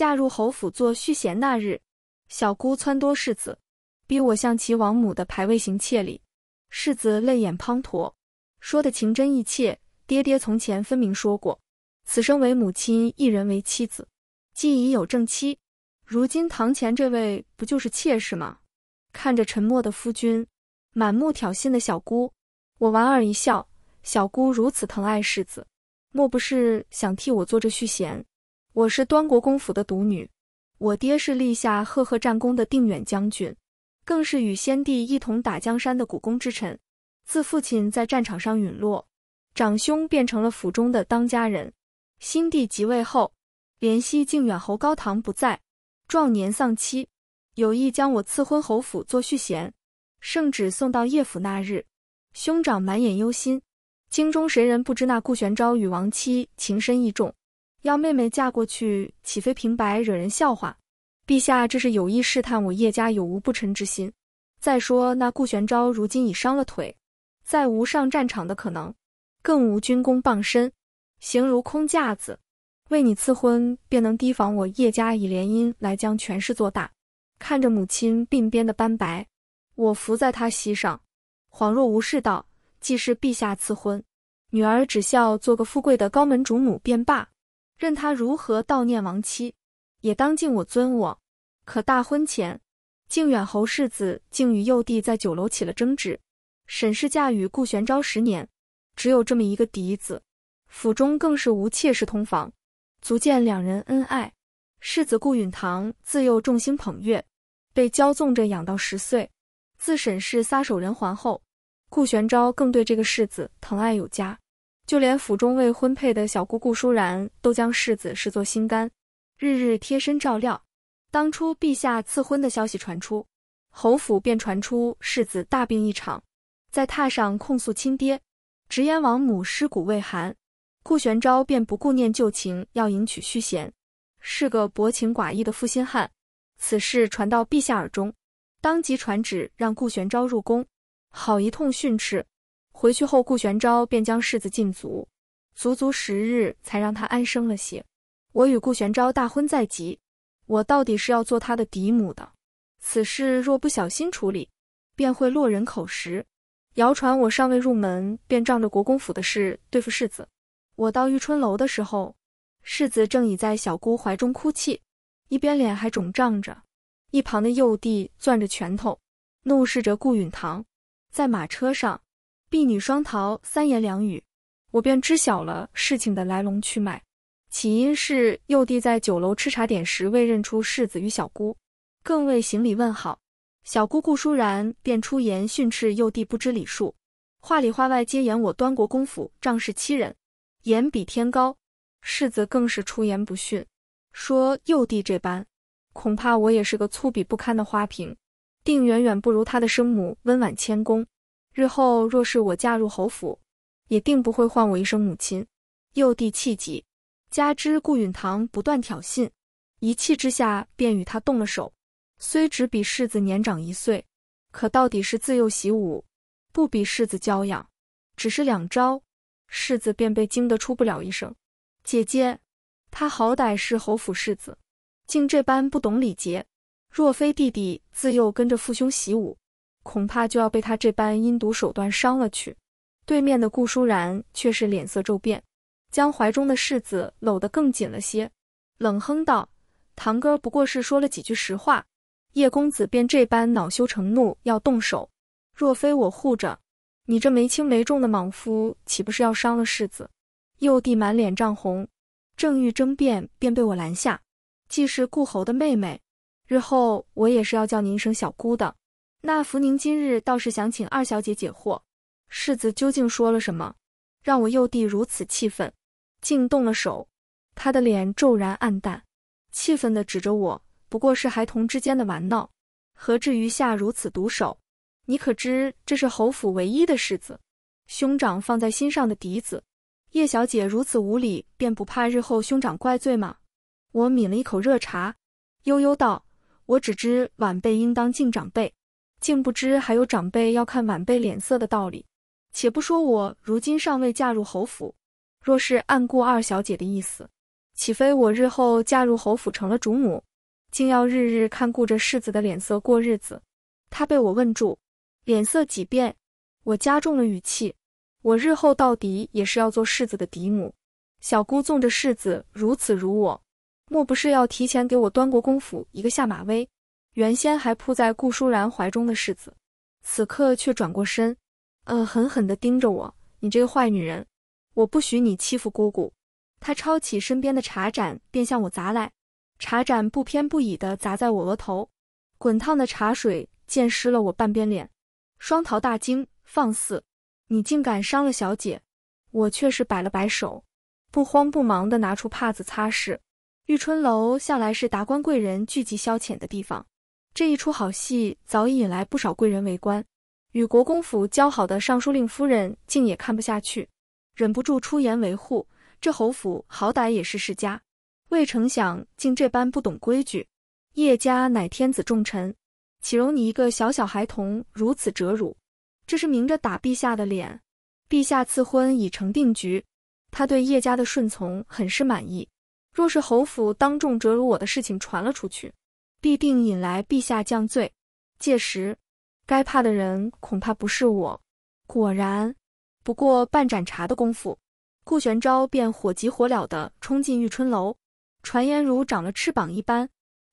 嫁入侯府做续弦那日，小姑撺掇世子，逼我向齐王母的牌位行妾礼。世子泪眼滂沱，说的情真意切。爹爹从前分明说过，此生为母亲一人为妻子，既已有正妻，如今堂前这位不就是妾室吗？看着沉默的夫君，满目挑衅的小姑，我莞尔一笑。小姑如此疼爱世子，莫不是想替我做这续弦？我是端国公府的独女，我爹是立下赫赫战功的定远将军，更是与先帝一同打江山的股肱之臣。自父亲在战场上陨落，长兄变成了府中的当家人。新帝即位后，怜惜靖远侯高堂不在，壮年丧妻，有意将我赐婚侯府做续弦。圣旨送到叶府那日，兄长满眼忧心。京中谁人不知那顾玄昭与王妻情深意重？要妹妹嫁过去，岂非平白惹人笑话？陛下这是有意试探我叶家有无不臣之心。再说那顾玄昭如今已伤了腿，再无上战场的可能，更无军功傍身，形如空架子。为你赐婚，便能提防我叶家以联姻来将权势做大。看着母亲鬓边的斑白，我伏在她膝上，恍若无事道：“既是陛下赐婚，女儿只效做个富贵的高门主母便罢。”任他如何悼念亡妻，也当敬我尊我。可大婚前，靖远侯世子竟与幼弟在酒楼起了争执。沈氏嫁与顾玄昭十年，只有这么一个嫡子，府中更是无妾室通房，足见两人恩爱。世子顾允堂自幼众星捧月，被骄纵着养到十岁。自沈氏撒手人寰后，顾玄昭更对这个世子疼爱有加。就连府中未婚配的小姑姑舒然都将世子视作心肝，日日贴身照料。当初陛下赐婚的消息传出，侯府便传出世子大病一场，在榻上控诉亲爹，直言王母尸骨未寒。顾玄昭便不顾念旧情，要迎娶续贤，是个薄情寡义的负心汉。此事传到陛下耳中，当即传旨让顾玄昭入宫，好一通训斥。回去后，顾玄昭便将世子禁足，足足十日才让他安生了些。我与顾玄昭大婚在即，我到底是要做他的嫡母的。此事若不小心处理，便会落人口实。谣传我尚未入门，便仗着国公府的事对付世子。我到玉春楼的时候，世子正倚在小姑怀中哭泣，一边脸还肿胀着。一旁的幼弟攥着拳头，怒视着顾允堂。在马车上。婢女双桃三言两语，我便知晓了事情的来龙去脉。起因是幼弟在酒楼吃茶点时未认出世子与小姑，更未行礼问好。小姑顾舒然便出言训斥幼弟不知礼数，话里话外皆言我端国公府仗势欺人，眼比天高。世子更是出言不逊，说幼弟这般，恐怕我也是个粗鄙不堪的花瓶，定远远不如他的生母温婉谦恭。日后若是我嫁入侯府，也定不会唤我一声母亲。幼弟气急，加之顾允堂不断挑衅，一气之下便与他动了手。虽只比世子年长一岁，可到底是自幼习武，不比世子娇养。只是两招，世子便被惊得出不了一声。姐姐，他好歹是侯府世子，竟这般不懂礼节。若非弟弟自幼跟着父兄习武，恐怕就要被他这般阴毒手段伤了去。对面的顾舒然却是脸色骤变，将怀中的世子搂得更紧了些，冷哼道：“堂哥不过是说了几句实话，叶公子便这般恼羞成怒要动手。若非我护着你，这没轻没重的莽夫，岂不是要伤了世子？”幼帝满脸涨红，正欲争辩，便被我拦下。既是顾侯的妹妹，日后我也是要叫您一声小姑的。那福宁今日倒是想请二小姐解惑，世子究竟说了什么，让我幼弟如此气愤，竟动了手？他的脸骤然暗淡，气愤地指着我：“不过是孩童之间的玩闹，何至于下如此毒手？你可知这是侯府唯一的世子，兄长放在心上的嫡子？叶小姐如此无礼，便不怕日后兄长怪罪吗？”我抿了一口热茶，悠悠道：“我只知晚辈应当敬长辈。”竟不知还有长辈要看晚辈脸色的道理。且不说我如今尚未嫁入侯府，若是按顾二小姐的意思，岂非我日后嫁入侯府成了主母，竟要日日看顾着世子的脸色过日子？他被我问住，脸色几变。我加重了语气：“我日后到底也是要做世子的嫡母，小姑纵着世子如此如我，莫不是要提前给我端国公府一个下马威？”原先还扑在顾舒然怀中的世子，此刻却转过身，呃，狠狠地盯着我。你这个坏女人，我不许你欺负姑姑！他抄起身边的茶盏便向我砸来，茶盏不偏不倚地砸在我额头，滚烫的茶水溅湿了我半边脸。双桃大惊：“放肆！你竟敢伤了小姐！”我却是摆了摆手，不慌不忙地拿出帕子擦拭。玉春楼向来是达官贵人聚集消遣的地方。这一出好戏早已引来不少贵人围观，与国公府交好的尚书令夫人竟也看不下去，忍不住出言维护：“这侯府好歹也是世家，未成想竟这般不懂规矩。叶家乃天子重臣，岂容你一个小小孩童如此折辱？这是明着打陛下的脸。陛下赐婚已成定局，他对叶家的顺从很是满意。若是侯府当众折辱我的事情传了出去，”必定引来陛下降罪，届时该怕的人恐怕不是我。果然，不过半盏茶的功夫，顾玄昭便火急火燎地冲进玉春楼，传言如长了翅膀一般。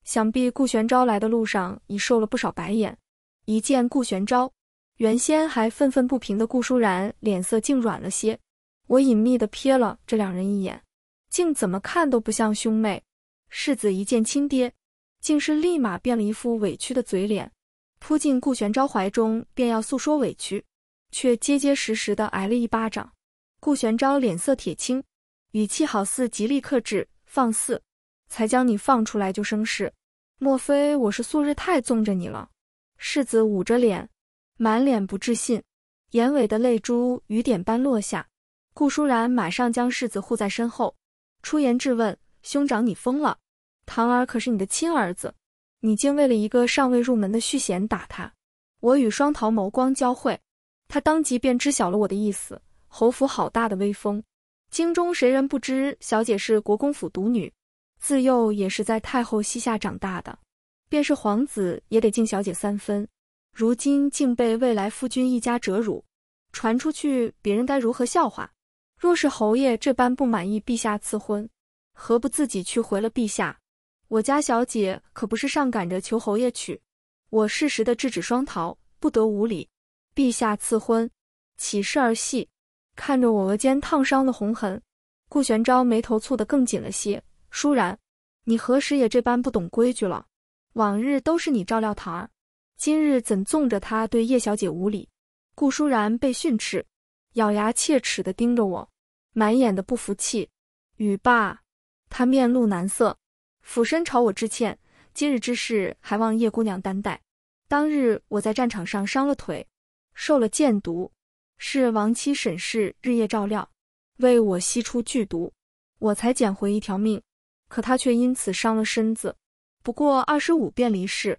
想必顾玄昭来的路上已受了不少白眼。一见顾玄昭，原先还愤愤不平的顾舒然脸色竟软了些。我隐秘地瞥了这两人一眼，竟怎么看都不像兄妹。世子一见亲爹。竟是立马变了一副委屈的嘴脸，扑进顾玄昭怀中，便要诉说委屈，却结结实实的挨了一巴掌。顾玄昭脸色铁青，语气好似极力克制，放肆，才将你放出来就生事，莫非我是素日太纵着你了？世子捂着脸，满脸不置信，眼尾的泪珠雨点般落下。顾舒然马上将世子护在身后，出言质问：兄长，你疯了？唐儿可是你的亲儿子，你竟为了一个尚未入门的续弦打他！我与双桃眸光交汇，他当即便知晓了我的意思。侯府好大的威风，京中谁人不知？小姐是国公府独女，自幼也是在太后膝下长大的，便是皇子也得敬小姐三分。如今竟被未来夫君一家折辱，传出去别人该如何笑话？若是侯爷这般不满意陛下赐婚，何不自己去回了陛下？我家小姐可不是上赶着求侯爷娶我，适时的制止双桃不得无礼。陛下赐婚岂是儿戏？看着我额间烫伤的红痕，顾玄昭眉头蹙得更紧了些。舒然，你何时也这般不懂规矩了？往日都是你照料桃儿，今日怎纵着他对叶小姐无礼？顾舒然被训斥，咬牙切齿的盯着我，满眼的不服气。语罢，他面露难色。俯身朝我致歉，今日之事还望叶姑娘担待。当日我在战场上伤了腿，受了箭毒，是亡妻沈氏日夜照料，为我吸出剧毒，我才捡回一条命。可她却因此伤了身子，不过二十五便离世。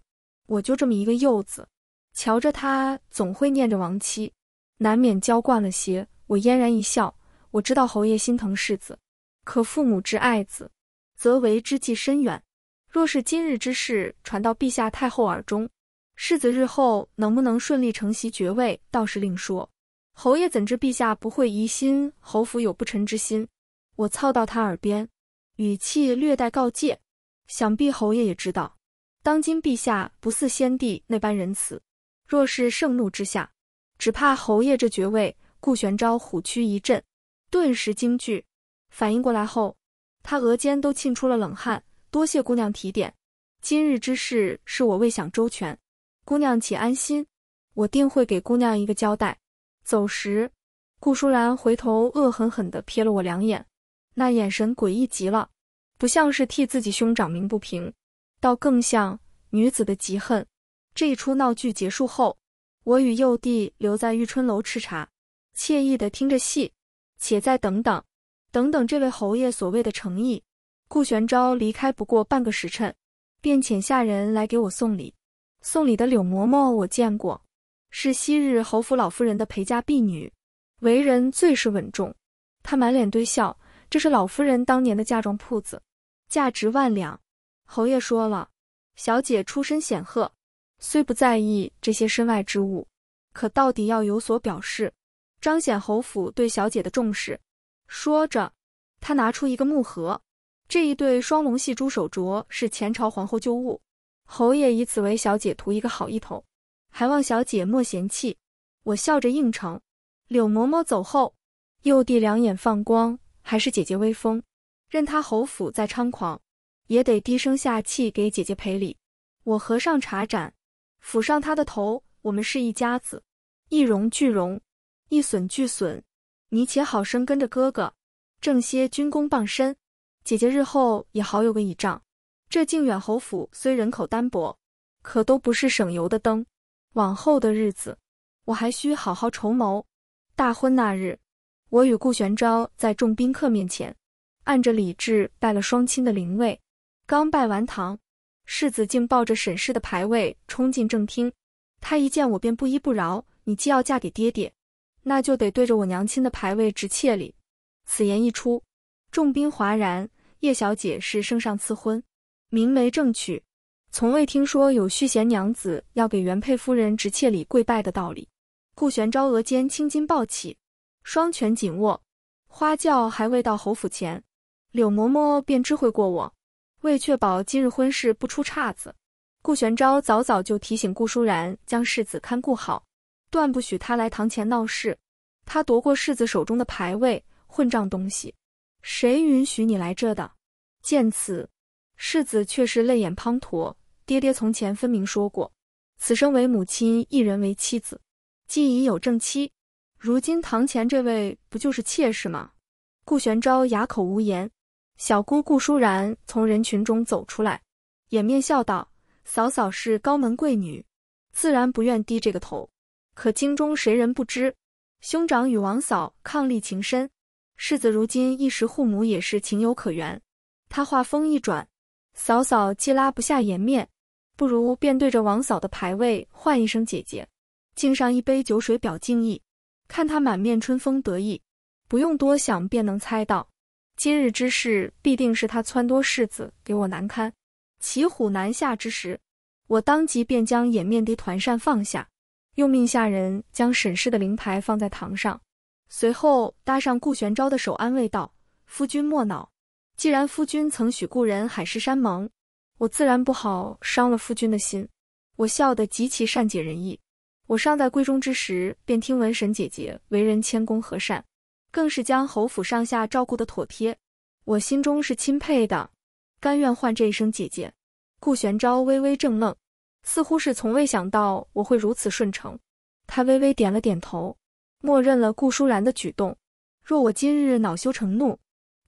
我就这么一个幼子，瞧着他总会念着亡妻，难免娇惯了些。我嫣然一笑，我知道侯爷心疼世子，可父母之爱子。则为之计深远。若是今日之事传到陛下太后耳中，世子日后能不能顺利承袭爵位，倒是另说。侯爷怎知陛下不会疑心侯府有不臣之心？我凑到他耳边，语气略带告诫。想必侯爷也知道，当今陛下不似先帝那般仁慈。若是盛怒之下，只怕侯爷这爵位……顾玄昭虎躯一震，顿时惊惧，反应过来后。他额间都沁出了冷汗，多谢姑娘提点。今日之事是我未想周全，姑娘且安心，我定会给姑娘一个交代。走时，顾舒然回头恶狠狠地瞥了我两眼，那眼神诡异极了，不像是替自己兄长鸣不平，倒更像女子的嫉恨。这一出闹剧结束后，我与幼弟留在玉春楼吃茶，惬意地听着戏，且再等等。等等，这位侯爷所谓的诚意，顾玄昭离开不过半个时辰，便遣下人来给我送礼。送礼的柳嬷嬷我见过，是昔日侯府老夫人的陪嫁婢女，为人最是稳重。她满脸堆笑，这是老夫人当年的嫁妆铺子，价值万两。侯爷说了，小姐出身显赫，虽不在意这些身外之物，可到底要有所表示，彰显侯府对小姐的重视。说着，他拿出一个木盒，这一对双龙戏珠手镯是前朝皇后旧物，侯爷以此为小姐图一个好意头，还望小姐莫嫌弃。我笑着应承。柳嬷嬷走后，幼弟两眼放光，还是姐姐威风，任他侯府再猖狂，也得低声下气给姐姐赔礼。我合上茶盏，抚上他的头，我们是一家子，一荣俱荣，一损俱损。你且好生跟着哥哥，挣些军功傍身，姐姐日后也好有个倚仗。这靖远侯府虽人口单薄，可都不是省油的灯。往后的日子，我还需好好筹谋。大婚那日，我与顾玄昭在众宾客面前，按着礼制拜了双亲的灵位。刚拜完堂，世子竟抱着沈氏的牌位冲进正厅。他一见我便不依不饶：“你既要嫁给爹爹。”那就得对着我娘亲的牌位直妾礼。此言一出，众宾哗然。叶小姐是圣上赐婚，明媒正娶，从未听说有续弦娘子要给原配夫人直妾礼跪拜的道理。顾玄昭额间青筋暴起，双拳紧握。花轿还未到侯府前，柳嬷嬷便知会过我，为确保今日婚事不出岔子，顾玄昭早早就提醒顾舒然将世子看顾好。断不许他来堂前闹事！他夺过世子手中的牌位，混账东西，谁允许你来这的？见此，世子却是泪眼滂沱。爹爹从前分明说过，此生为母亲一人为妻子，既已有正妻，如今堂前这位不就是妾室吗？顾玄昭哑口无言。小姑顾舒然从人群中走出来，掩面笑道：“嫂嫂是高门贵女，自然不愿低这个头。”可京中谁人不知，兄长与王嫂伉俪情深，世子如今一时护母也是情有可原。他话锋一转，嫂嫂既拉不下颜面，不如便对着王嫂的牌位唤一声姐姐，敬上一杯酒水表敬意。看他满面春风得意，不用多想便能猜到，今日之事必定是他撺掇世子给我难堪。骑虎难下之时，我当即便将掩面的团扇放下。又命下人将沈氏的灵牌放在堂上，随后搭上顾玄昭的手，安慰道：“夫君莫恼，既然夫君曾许故人海誓山盟，我自然不好伤了夫君的心。”我笑得极其善解人意。我尚在闺中之时，便听闻沈姐姐为人谦恭和善，更是将侯府上下照顾得妥帖，我心中是钦佩的，甘愿唤这一声姐姐。顾玄昭微微怔愣。似乎是从未想到我会如此顺承。他微微点了点头，默认了顾舒然的举动。若我今日恼羞成怒，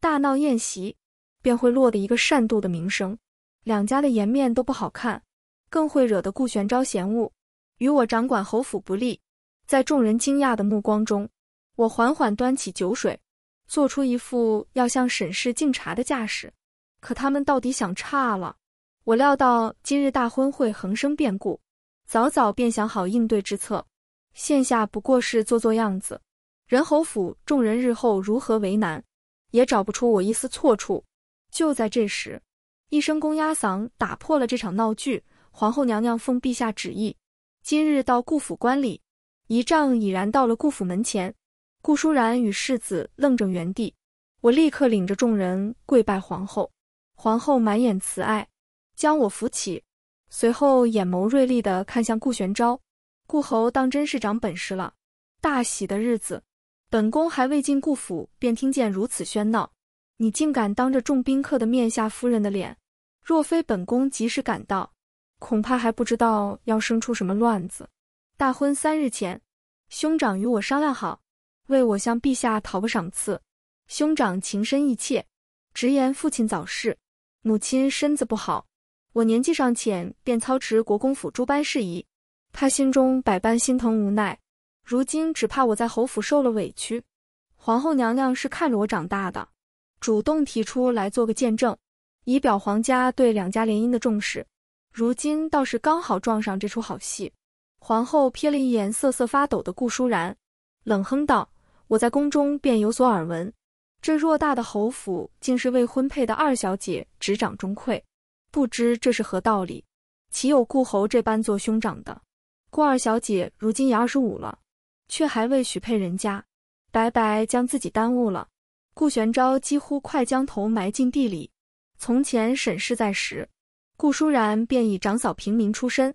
大闹宴席，便会落得一个善妒的名声，两家的颜面都不好看，更会惹得顾玄昭嫌恶，与我掌管侯府不利。在众人惊讶的目光中，我缓缓端起酒水，做出一副要向沈氏敬茶的架势。可他们到底想差了。我料到今日大婚会横生变故，早早便想好应对之策，现下不过是做做样子。任侯府众人日后如何为难，也找不出我一丝错处。就在这时，一声公鸭嗓打破了这场闹剧。皇后娘娘奉陛下旨意，今日到顾府观礼，仪仗已然到了顾府门前。顾舒然与世子愣怔原地，我立刻领着众人跪拜皇后。皇后满眼慈爱。将我扶起，随后眼眸锐利地看向顾玄昭。顾侯当真是长本事了。大喜的日子，本宫还未进顾府，便听见如此喧闹。你竟敢当着众宾客的面下夫人的脸！若非本宫及时赶到，恐怕还不知道要生出什么乱子。大婚三日前，兄长与我商量好，为我向陛下讨个赏赐。兄长情深意切，直言父亲早逝，母亲身子不好。我年纪尚浅，便操持国公府诸般事宜。他心中百般心疼无奈，如今只怕我在侯府受了委屈。皇后娘娘是看着我长大的，主动提出来做个见证，以表皇家对两家联姻的重视。如今倒是刚好撞上这出好戏。皇后瞥了一眼瑟瑟发抖的顾舒然，冷哼道：“我在宫中便有所耳闻，这偌大的侯府竟是未婚配的二小姐执掌中馈。”不知这是何道理？岂有顾侯这般做兄长的？顾二小姐如今也二十五了，却还未许配人家，白白将自己耽误了。顾玄昭几乎快将头埋进地里。从前沈氏在时，顾舒然便以长嫂平民出身，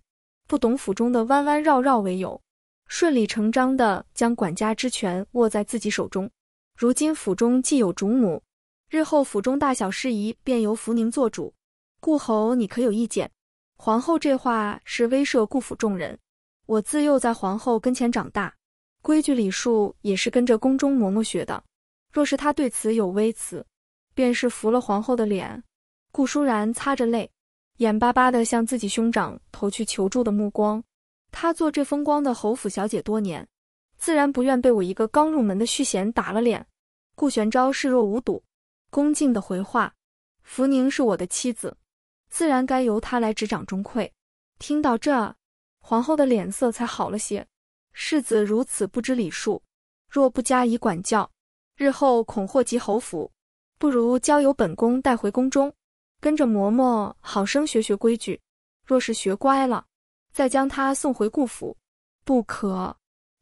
不懂府中的弯弯绕绕为由，顺理成章的将管家之权握在自己手中。如今府中既有主母，日后府中大小事宜便由福宁做主。顾侯，你可有意见？皇后这话是威慑顾府众人。我自幼在皇后跟前长大，规矩礼数也是跟着宫中嬷嬷学的。若是她对此有微词，便是服了皇后的脸。顾舒然擦着泪，眼巴巴地向自己兄长投去求助的目光。他做这风光的侯府小姐多年，自然不愿被我一个刚入门的续弦打了脸。顾玄昭视若无睹，恭敬地回话：“福宁是我的妻子。”自然该由他来执掌中馈。听到这，皇后的脸色才好了些。世子如此不知礼数，若不加以管教，日后恐祸及侯府。不如交由本宫带回宫中，跟着嬷嬷好生学学规矩。若是学乖了，再将他送回顾府。不可，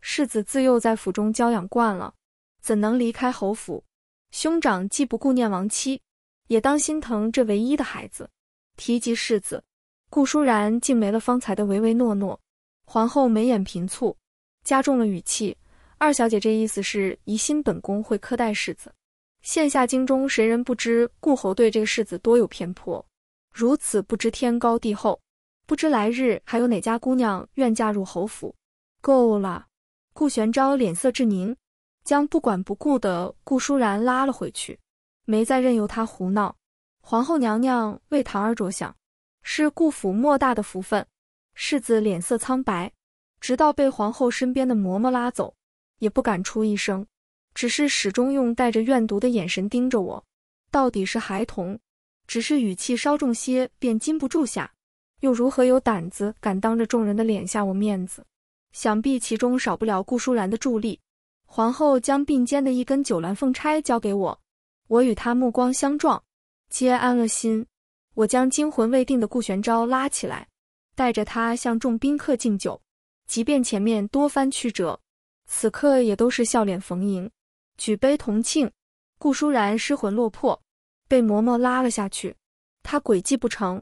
世子自幼在府中娇养惯了，怎能离开侯府？兄长既不顾念亡妻，也当心疼这唯一的孩子。提及世子，顾舒然竟没了方才的唯唯诺诺。皇后眉眼频蹙，加重了语气：“二小姐这意思是疑心本宫会苛待世子。现下京中谁人不知顾侯对这个世子多有偏颇？如此不知天高地厚，不知来日还有哪家姑娘愿嫁入侯府？”够了！顾玄昭脸色至凝，将不管不顾的顾舒然拉了回去，没再任由他胡闹。皇后娘娘为堂儿着想，是顾府莫大的福分。世子脸色苍白，直到被皇后身边的嬷嬷拉走，也不敢出一声，只是始终用带着怨毒的眼神盯着我。到底是孩童，只是语气稍重些，便禁不住吓。又如何有胆子敢当着众人的脸下我面子？想必其中少不了顾舒然的助力。皇后将并肩的一根九鸾凤钗交给我，我与她目光相撞。皆安了心，我将惊魂未定的顾玄昭拉起来，带着他向众宾客敬酒。即便前面多番曲折，此刻也都是笑脸逢迎，举杯同庆。顾舒然失魂落魄，被嬷嬷拉了下去。他诡计不成，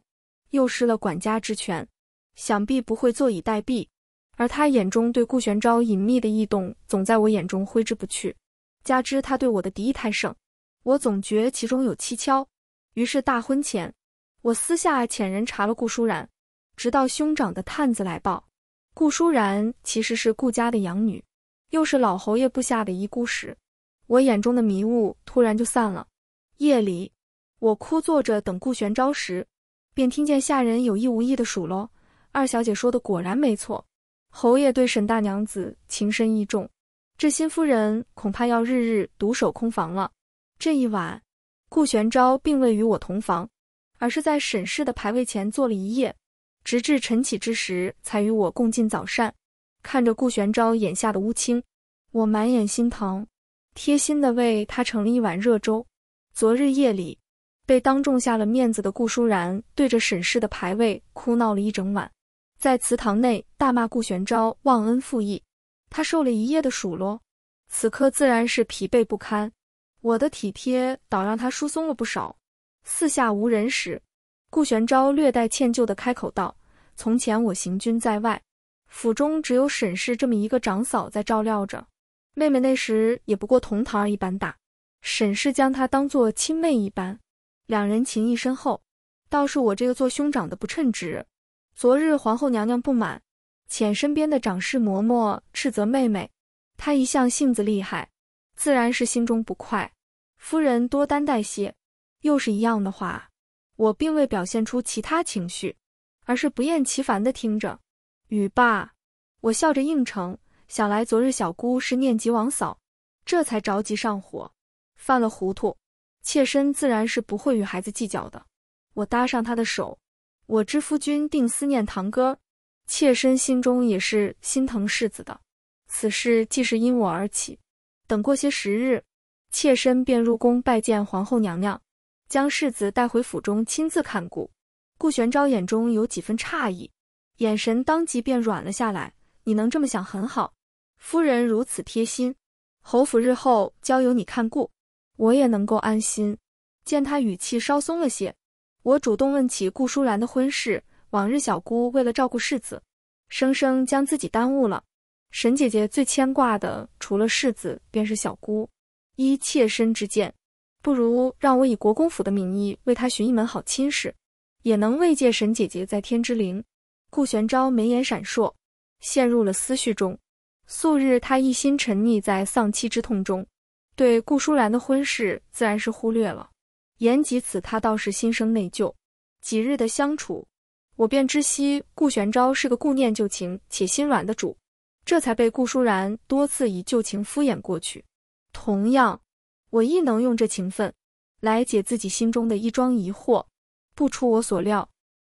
又失了管家之权，想必不会坐以待毙。而他眼中对顾玄昭隐秘的异动，总在我眼中挥之不去。加之他对我的敌意太盛，我总觉其中有蹊跷。于是大婚前，我私下遣人查了顾舒然，直到兄长的探子来报，顾舒然其实是顾家的养女，又是老侯爷部下的遗孤时，我眼中的迷雾突然就散了。夜里，我枯坐着等顾玄昭时，便听见下人有意无意的数落二小姐说的果然没错，侯爷对沈大娘子情深意重，这新夫人恐怕要日日独守空房了。这一晚。顾玄昭并未与我同房，而是在沈氏的牌位前坐了一夜，直至晨起之时才与我共进早膳。看着顾玄昭眼下的乌青，我满眼心疼，贴心的为他盛了一碗热粥。昨日夜里，被当众下了面子的顾舒然对着沈氏的牌位哭闹了一整晚，在祠堂内大骂顾玄昭忘恩负义。他受了一夜的数落，此刻自然是疲惫不堪。我的体贴倒让她疏松了不少。四下无人时，顾玄昭略带歉疚地开口道：“从前我行军在外，府中只有沈氏这么一个长嫂在照料着妹妹。那时也不过同堂儿一般大，沈氏将她当作亲妹一般，两人情谊深厚。倒是我这个做兄长的不称职。昨日皇后娘娘不满，遣身边的掌事嬷嬷斥责妹妹，她一向性子厉害。”自然是心中不快，夫人多担待些。又是一样的话，我并未表现出其他情绪，而是不厌其烦的听着。语罢，我笑着应承。想来昨日小姑是念及王嫂，这才着急上火，犯了糊涂。妾身自然是不会与孩子计较的。我搭上他的手，我知夫君定思念堂哥，妾身心中也是心疼世子的。此事既是因我而起。等过些时日，妾身便入宫拜见皇后娘娘，将世子带回府中亲自看顾。顾玄昭眼中有几分诧异，眼神当即便软了下来。你能这么想很好，夫人如此贴心，侯府日后交由你看顾，我也能够安心。见他语气稍松了些，我主动问起顾淑兰的婚事。往日小姑为了照顾世子，生生将自己耽误了。沈姐姐最牵挂的，除了世子，便是小姑。依妾身之见，不如让我以国公府的名义为她寻一门好亲事，也能慰藉沈姐姐在天之灵。顾玄昭眉眼闪烁，陷入了思绪中。素日他一心沉溺在丧妻之痛中，对顾淑兰的婚事自然是忽略了。言及此，他倒是心生内疚。几日的相处，我便知悉顾玄昭是个顾念旧情且心软的主。这才被顾舒然多次以旧情敷衍过去。同样，我亦能用这情分来解自己心中的一桩疑惑。不出我所料，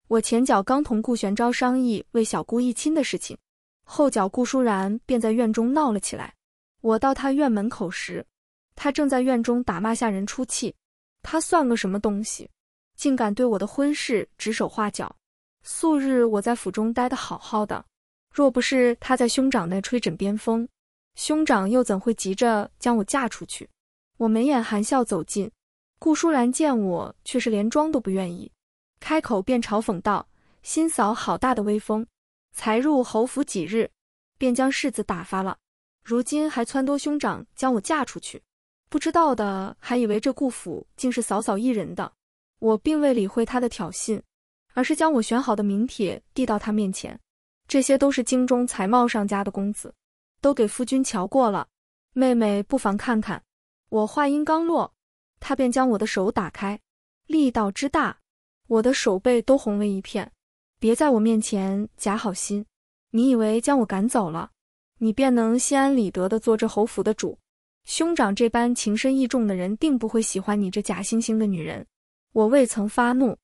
我前脚刚同顾玄昭商议为小姑议亲的事情，后脚顾舒然便在院中闹了起来。我到他院门口时，他正在院中打骂下人出气。他算个什么东西，竟敢对我的婚事指手画脚？素日我在府中待的好好的。若不是他在兄长那吹枕边风，兄长又怎会急着将我嫁出去？我眉眼含笑走近，顾舒然见我，却是连装都不愿意，开口便嘲讽道：“新嫂好大的威风，才入侯府几日，便将世子打发了，如今还撺掇兄长将我嫁出去，不知道的还以为这顾府竟是嫂嫂一人的。”我并未理会他的挑衅，而是将我选好的名帖递到他面前。这些都是京中才貌上佳的公子，都给夫君瞧过了。妹妹不妨看看。我话音刚落，他便将我的手打开，力道之大，我的手背都红了一片。别在我面前假好心，你以为将我赶走了，你便能心安理得的做这侯府的主？兄长这般情深义重的人，定不会喜欢你这假惺惺的女人。我未曾发怒，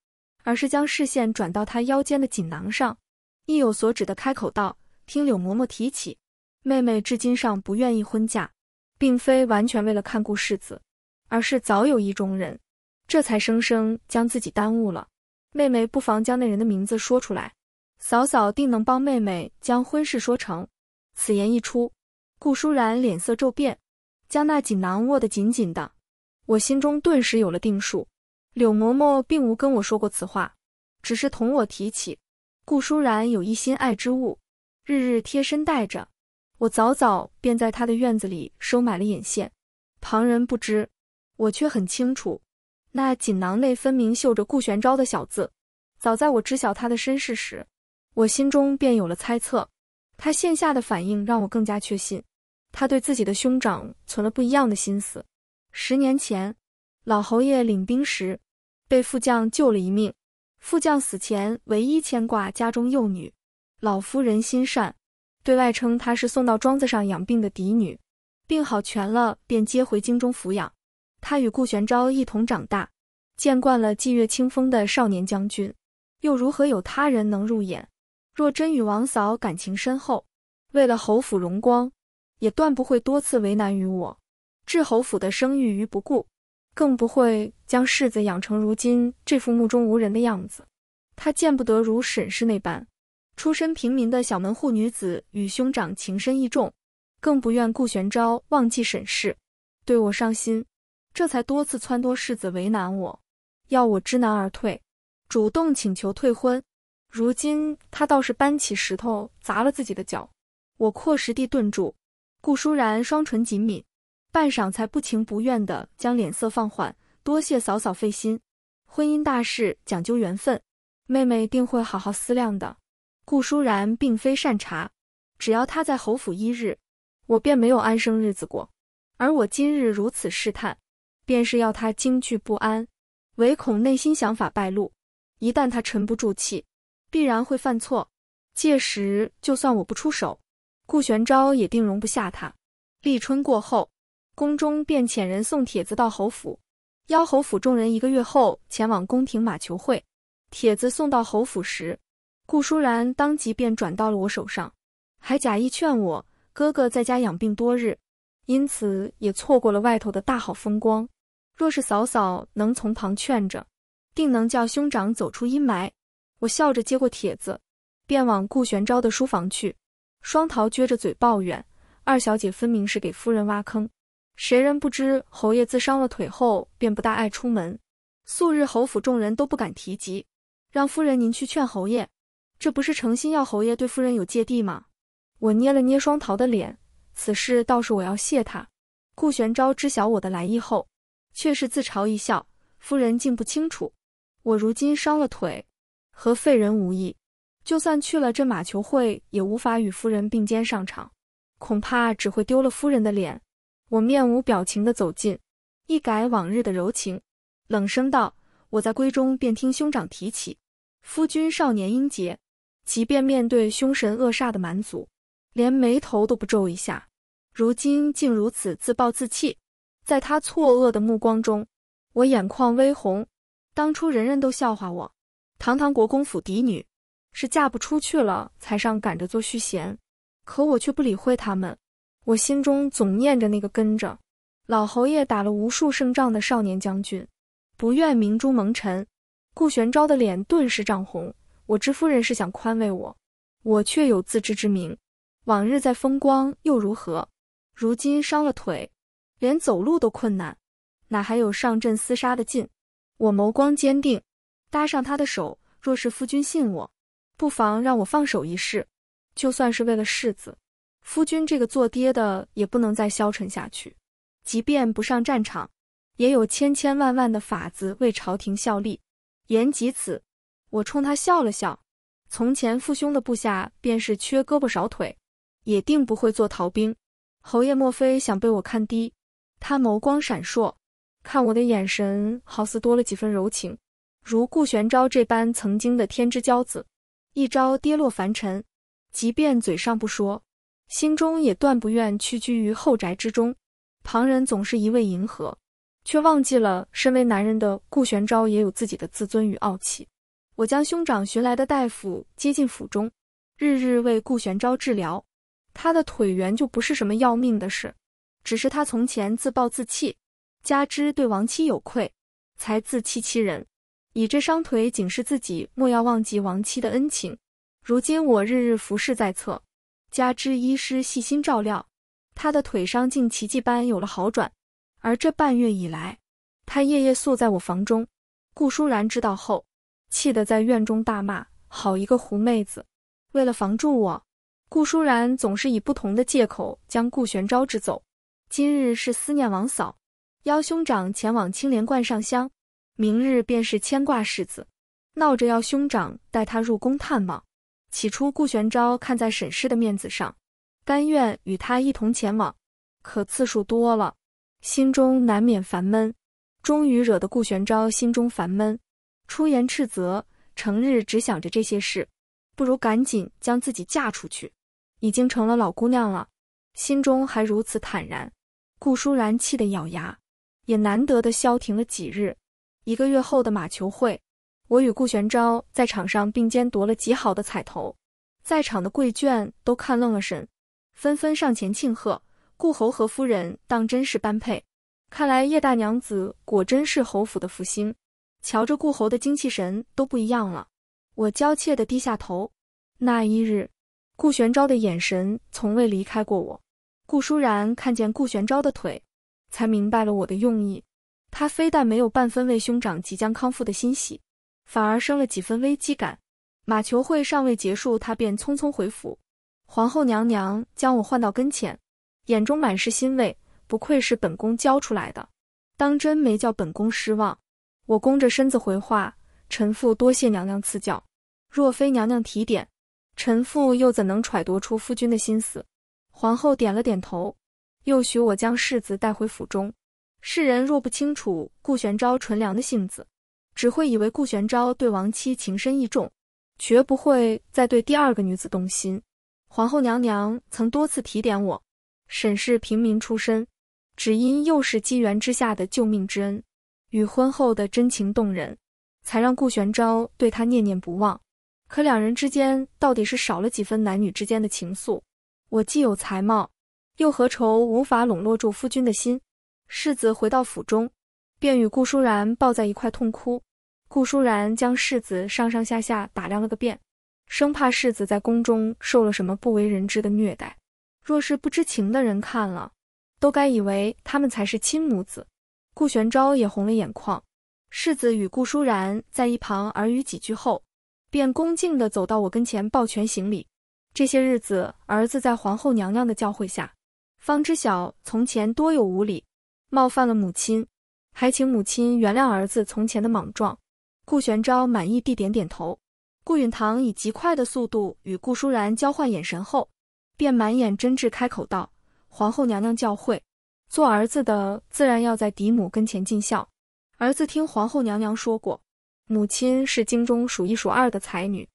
而是将视线转到他腰间的锦囊上。意有所指的开口道：“听柳嬷嬷提起，妹妹至今尚不愿意婚嫁，并非完全为了看顾世子，而是早有意中人，这才生生将自己耽误了。妹妹不妨将那人的名字说出来，嫂嫂定能帮妹妹将婚事说成。”此言一出，顾舒然脸色骤变，将那锦囊握得紧紧的。我心中顿时有了定数。柳嬷嬷并无跟我说过此话，只是同我提起。顾舒然有一心爱之物，日日贴身带着。我早早便在他的院子里收买了眼线，旁人不知，我却很清楚。那锦囊内分明绣着顾玄昭的小字。早在我知晓他的身世时，我心中便有了猜测。他现下的反应让我更加确信，他对自己的兄长存了不一样的心思。十年前，老侯爷领兵时被副将救了一命。副将死前唯一牵挂家中幼女，老夫人心善，对外称她是送到庄子上养病的嫡女，病好全了便接回京中抚养。他与顾玄昭一同长大，见惯了霁月清风的少年将军，又如何有他人能入眼？若真与王嫂感情深厚，为了侯府荣光，也断不会多次为难于我，置侯府的声誉于不顾。更不会将世子养成如今这副目中无人的样子。他见不得如沈氏那般出身平民的小门户女子与兄长情深意重，更不愿顾玄昭忘记沈氏，对我上心，这才多次撺掇世子为难我，要我知难而退，主动请求退婚。如今他倒是搬起石头砸了自己的脚。我阔实地顿住，顾舒然双唇紧抿。半晌才不情不愿地将脸色放缓，多谢嫂嫂费心。婚姻大事讲究缘分，妹妹定会好好思量的。顾舒然并非善茬，只要他在侯府一日，我便没有安生日子过。而我今日如此试探，便是要他惊惧不安，唯恐内心想法败露。一旦他沉不住气，必然会犯错。届时就算我不出手，顾玄昭也定容不下他。立春过后。宫中便遣人送帖子到侯府，邀侯府众人一个月后前往宫廷马球会。帖子送到侯府时，顾舒然当即便转到了我手上，还假意劝我哥哥在家养病多日，因此也错过了外头的大好风光。若是嫂嫂能从旁劝着，定能叫兄长走出阴霾。我笑着接过帖子，便往顾玄昭的书房去。双桃撅着嘴抱怨：“二小姐分明是给夫人挖坑。”谁人不知侯爷自伤了腿后便不大爱出门，素日侯府众人都不敢提及，让夫人您去劝侯爷，这不是诚心要侯爷对夫人有芥蒂吗？我捏了捏双桃的脸，此事倒是我要谢他。顾玄昭知晓我的来意后，却是自嘲一笑：“夫人竟不清楚，我如今伤了腿，和废人无异，就算去了这马球会，也无法与夫人并肩上场，恐怕只会丢了夫人的脸。”我面无表情的走近，一改往日的柔情，冷声道：“我在闺中便听兄长提起，夫君少年英杰，即便面对凶神恶煞的蛮族，连眉头都不皱一下。如今竟如此自暴自弃。”在他错愕的目光中，我眼眶微红。当初人人都笑话我，堂堂国公府嫡女，是嫁不出去了才上赶着做续弦，可我却不理会他们。我心中总念着那个跟着老侯爷打了无数胜仗的少年将军，不愿明珠蒙尘。顾玄昭的脸顿时涨红。我知夫人是想宽慰我，我却有自知之明。往日在风光又如何？如今伤了腿，连走路都困难，哪还有上阵厮杀的劲？我眸光坚定，搭上他的手。若是夫君信我，不妨让我放手一试，就算是为了世子。夫君，这个做爹的也不能再消沉下去，即便不上战场，也有千千万万的法子为朝廷效力。言及此，我冲他笑了笑。从前父兄的部下便是缺胳膊少腿，也定不会做逃兵。侯爷，莫非想被我看低？他眸光闪烁，看我的眼神好似多了几分柔情。如顾玄昭这般曾经的天之骄子，一朝跌落凡尘，即便嘴上不说。心中也断不愿屈居于后宅之中，旁人总是一味迎合，却忘记了身为男人的顾玄昭也有自己的自尊与傲气。我将兄长寻来的大夫接进府中，日日为顾玄昭治疗。他的腿圆就不是什么要命的事，只是他从前自暴自弃，加之对亡妻有愧，才自欺欺人，以这伤腿警示自己莫要忘记亡妻的恩情。如今我日日服侍在侧。加之医师细心照料，他的腿伤竟奇迹般有了好转。而这半月以来，他夜夜宿在我房中。顾舒然知道后，气得在院中大骂：“好一个狐妹子！为了防住我，顾舒然总是以不同的借口将顾玄昭支走。”今日是思念王嫂，邀兄长前往青莲观上香；明日便是牵挂世子，闹着要兄长带他入宫探望。起初，顾玄昭看在沈氏的面子上，甘愿与他一同前往。可次数多了，心中难免烦闷，终于惹得顾玄昭心中烦闷，出言斥责。成日只想着这些事，不如赶紧将自己嫁出去。已经成了老姑娘了，心中还如此坦然。顾舒然气得咬牙，也难得的消停了几日。一个月后的马球会。我与顾玄昭在场上并肩夺了极好的彩头，在场的贵眷都看愣了神，纷纷上前庆贺。顾侯和夫人当真是般配，看来叶大娘子果真是侯府的福星。瞧着顾侯的精气神都不一样了。我娇怯的低下头。那一日，顾玄昭的眼神从未离开过我。顾舒然看见顾玄昭的腿，才明白了我的用意。他非但没有半分为兄长即将康复的欣喜。反而生了几分危机感。马球会尚未结束，他便匆匆回府。皇后娘娘将我唤到跟前，眼中满是欣慰，不愧是本宫教出来的，当真没叫本宫失望。我弓着身子回话：“臣妇多谢娘娘赐教，若非娘娘提点，臣妇又怎能揣度出夫君的心思？”皇后点了点头，又许我将世子带回府中。世人若不清楚顾玄昭纯良的性子。只会以为顾玄昭对亡妻情深意重，绝不会再对第二个女子动心。皇后娘娘曾多次提点我，沈氏平民出身，只因又是机缘之下的救命之恩，与婚后的真情动人，才让顾玄昭对她念念不忘。可两人之间到底是少了几分男女之间的情愫。我既有才貌，又何愁无法笼络住夫君的心？世子回到府中，便与顾舒然抱在一块痛哭。顾舒然将世子上上下下打量了个遍，生怕世子在宫中受了什么不为人知的虐待。若是不知情的人看了，都该以为他们才是亲母子。顾玄昭也红了眼眶。世子与顾舒然在一旁耳语几句后，便恭敬地走到我跟前，抱拳行礼。这些日子，儿子在皇后娘娘的教诲下，方知晓从前多有无礼，冒犯了母亲，还请母亲原谅儿子从前的莽撞。顾玄昭满意地点点头，顾允堂以极快的速度与顾舒然交换眼神后，便满眼真挚开口道：“皇后娘娘教诲，做儿子的自然要在嫡母跟前尽孝。儿子听皇后娘娘说过，母亲是京中数一数二的才女。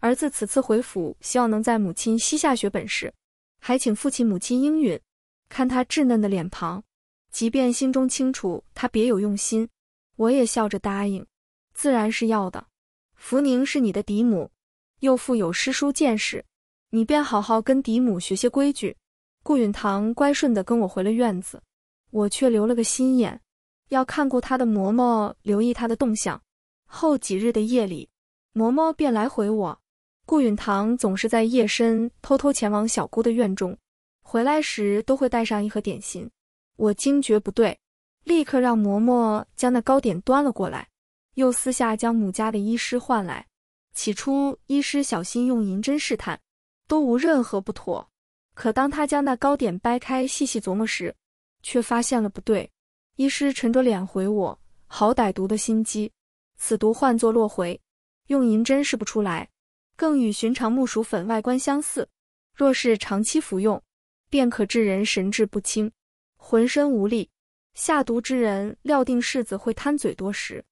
儿子此次回府，希望能在母亲膝下学本事，还请父亲母亲应允。”看他稚嫩的脸庞，即便心中清楚他别有用心，我也笑着答应。自然是要的。福宁是你的嫡母，又富有诗书见识，你便好好跟嫡母学些规矩。顾允堂乖顺地跟我回了院子，我却留了个心眼，要看顾他的嬷嬷留意他的动向。后几日的夜里，嬷嬷便来回我，顾允堂总是在夜深偷偷前往小姑的院中，回来时都会带上一盒点心。我惊觉不对，立刻让嬷嬷将那糕点端了过来。又私下将母家的医师唤来，起初医师小心用银针试探，都无任何不妥。可当他将那糕点掰开，细细琢磨时，却发现了不对。医师沉着脸回我：“好歹毒的心机，此毒唤作落回，用银针试不出来，更与寻常木薯粉外观相似。若是长期服用，便可致人神志不清，浑身无力。下毒之人料定世子会贪嘴多食。”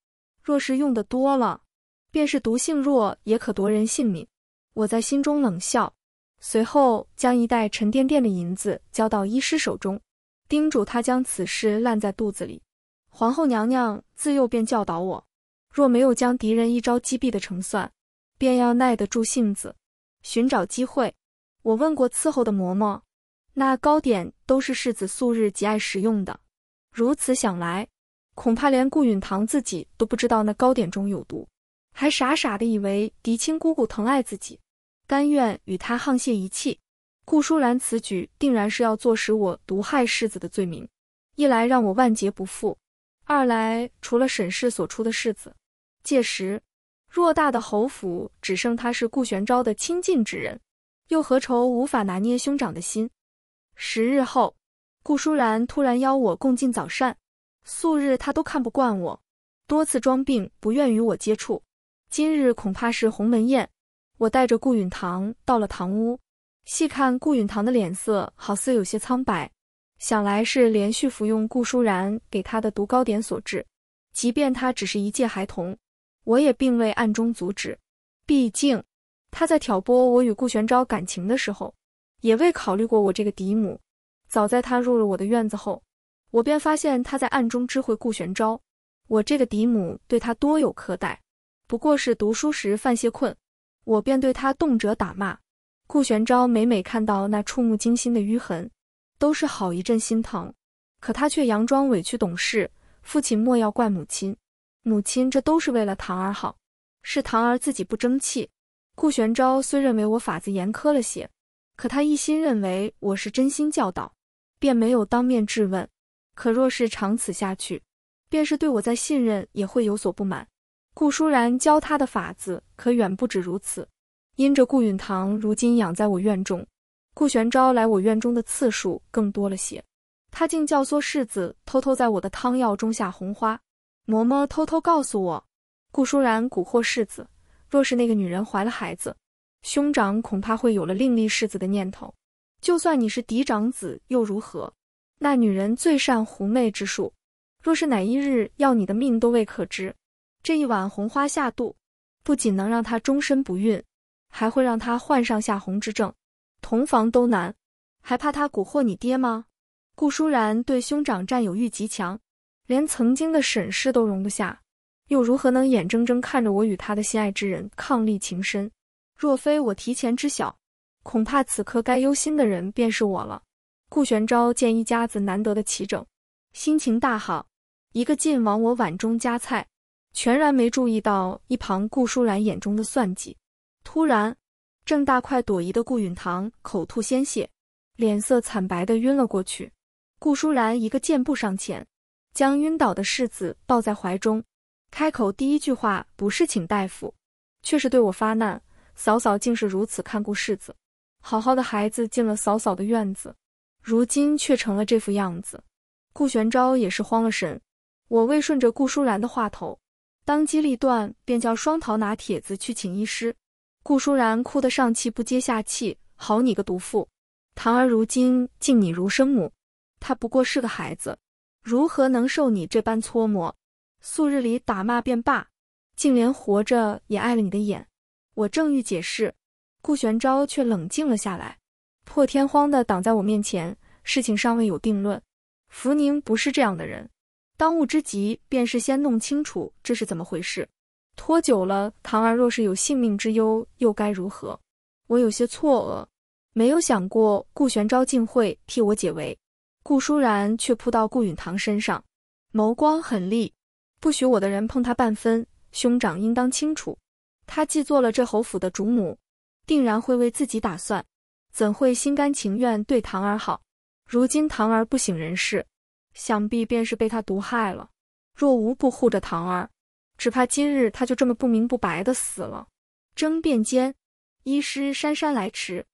若是用的多了，便是毒性弱也可夺人性命。我在心中冷笑，随后将一袋沉甸甸的银子交到医师手中，叮嘱他将此事烂在肚子里。皇后娘娘自幼便教导我，若没有将敌人一招击毙的成算，便要耐得住性子，寻找机会。我问过伺候的嬷嬷，那糕点都是世子素日极爱食用的。如此想来。恐怕连顾允堂自己都不知道那糕点中有毒，还傻傻的以为嫡亲姑姑疼爱自己，甘愿与他沆瀣一气。顾淑兰此举定然是要坐实我毒害世子的罪名，一来让我万劫不复，二来除了沈氏所出的世子，届时偌大的侯府只剩他是顾玄昭的亲近之人，又何愁无法拿捏兄长的心？十日后，顾淑兰突然邀我共进早膳。素日他都看不惯我，多次装病不愿与我接触。今日恐怕是鸿门宴，我带着顾允堂到了堂屋。细看顾允堂的脸色，好似有些苍白，想来是连续服用顾舒然给他的毒糕点所致。即便他只是一介孩童，我也并未暗中阻止。毕竟他在挑拨我与顾玄昭感情的时候，也未考虑过我这个嫡母。早在他入了我的院子后。我便发现他在暗中知会顾玄昭，我这个嫡母对他多有苛待，不过是读书时犯些困，我便对他动辄打骂。顾玄昭每每看到那触目惊心的淤痕，都是好一阵心疼，可他却佯装委屈懂事。父亲莫要怪母亲，母亲这都是为了堂儿好，是堂儿自己不争气。顾玄昭虽认为我法子严苛了些，可他一心认为我是真心教导，便没有当面质问。可若是长此下去，便是对我再信任也会有所不满。顾舒然教他的法子可远不止如此。因着顾允堂如今养在我院中，顾玄昭来我院中的次数更多了些。他竟教唆世子偷偷在我的汤药中下红花。嬷嬷偷偷告诉我，顾舒然蛊惑世子，若是那个女人怀了孩子，兄长恐怕会有了另立世子的念头。就算你是嫡长子，又如何？那女人最善狐媚之术，若是哪一日要你的命都未可知。这一碗红花下肚，不仅能让她终身不孕，还会让她患上下红之症，同房都难，还怕她蛊惑你爹吗？顾舒然对兄长占有欲极强，连曾经的沈氏都容不下，又如何能眼睁睁看着我与他的心爱之人伉俪情深？若非我提前知晓，恐怕此刻该忧心的人便是我了。顾玄昭见一家子难得的齐整，心情大好，一个劲往我碗中夹菜，全然没注意到一旁顾舒然眼中的算计。突然，正大快朵颐的顾允堂口吐鲜血，脸色惨白的晕了过去。顾舒然一个箭步上前，将晕倒的世子抱在怀中，开口第一句话不是请大夫，却是对我发难：“嫂嫂竟是如此看顾世子，好好的孩子进了嫂嫂的院子。”如今却成了这副样子，顾玄昭也是慌了神。我未顺着顾舒然的话头，当机立断，便叫双桃拿帖子去请医师。顾舒然哭得上气不接下气，好你个毒妇，堂儿如今敬你如生母，他不过是个孩子，如何能受你这般磋磨？素日里打骂便罢，竟连活着也碍了你的眼。我正欲解释，顾玄昭却冷静了下来。破天荒地挡在我面前，事情尚未有定论。福宁不是这样的人，当务之急便是先弄清楚这是怎么回事。拖久了，唐儿若是有性命之忧，又该如何？我有些错愕，没有想过顾玄昭竟会替我解围。顾舒然却扑到顾允唐身上，眸光狠厉，不许我的人碰他半分。兄长应当清楚，他既做了这侯府的主母，定然会为自己打算。怎会心甘情愿对唐儿好？如今唐儿不省人事，想必便是被他毒害了。若无不护着唐儿，只怕今日他就这么不明不白的死了。争辩间，医师姗姗来迟，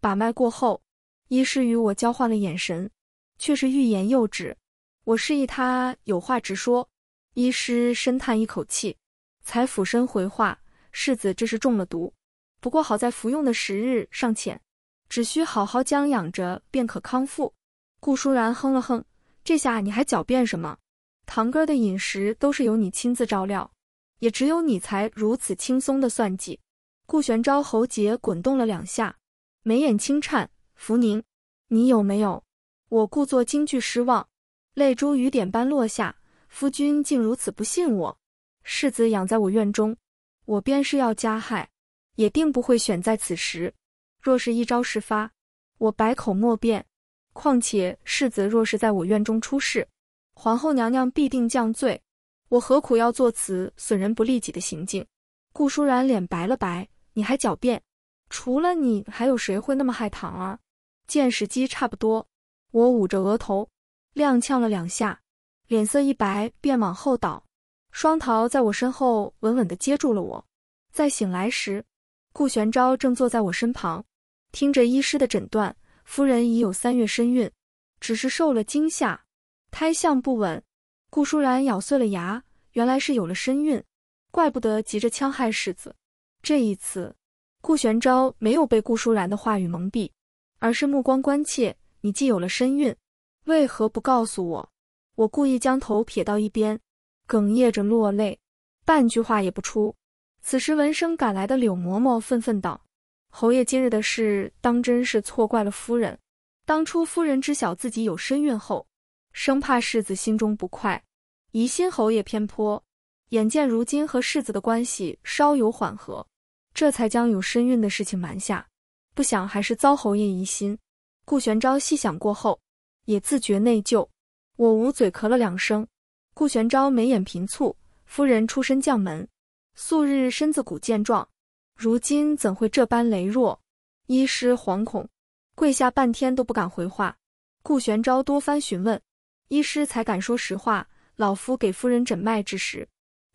把脉过后，医师与我交换了眼神，却是欲言又止。我示意他有话直说，医师深叹一口气，才俯身回话：“世子这是中了毒，不过好在服用的时日尚浅。”只需好好将养着，便可康复。顾舒然哼了哼，这下你还狡辩什么？堂哥的饮食都是由你亲自照料，也只有你才如此轻松的算计。顾玄昭喉结滚动了两下，眉眼轻颤。福宁，你有没有？我故作惊惧，失望，泪珠雨点般落下。夫君竟如此不信我！世子养在我院中，我便是要加害，也定不会选在此时。若是一朝事发，我百口莫辩。况且世子若是在我院中出事，皇后娘娘必定降罪，我何苦要做此损人不利己的行径？顾舒然脸白了白，你还狡辩？除了你，还有谁会那么害唐儿？见时机差不多，我捂着额头，踉跄了两下，脸色一白，便往后倒。双桃在我身后稳稳的接住了我。再醒来时，顾玄昭正坐在我身旁。听着医师的诊断，夫人已有三月身孕，只是受了惊吓，胎象不稳。顾舒然咬碎了牙，原来是有了身孕，怪不得急着戕害世子。这一次，顾玄昭没有被顾舒然的话语蒙蔽，而是目光关切：“你既有了身孕，为何不告诉我？”我故意将头撇到一边，哽咽着落泪，半句话也不出。此时闻声赶来的柳嬷嬷愤愤道。侯爷今日的事，当真是错怪了夫人。当初夫人知晓自己有身孕后，生怕世子心中不快，疑心侯爷偏颇。眼见如今和世子的关系稍有缓和，这才将有身孕的事情瞒下。不想还是遭侯爷疑心。顾玄昭细想过后，也自觉内疚。我捂嘴咳了两声。顾玄昭眉眼平蹙。夫人出身将门，素日身子骨健壮。如今怎会这般羸弱？医师惶恐，跪下半天都不敢回话。顾玄昭多番询问，医师才敢说实话。老夫给夫人诊脉之时，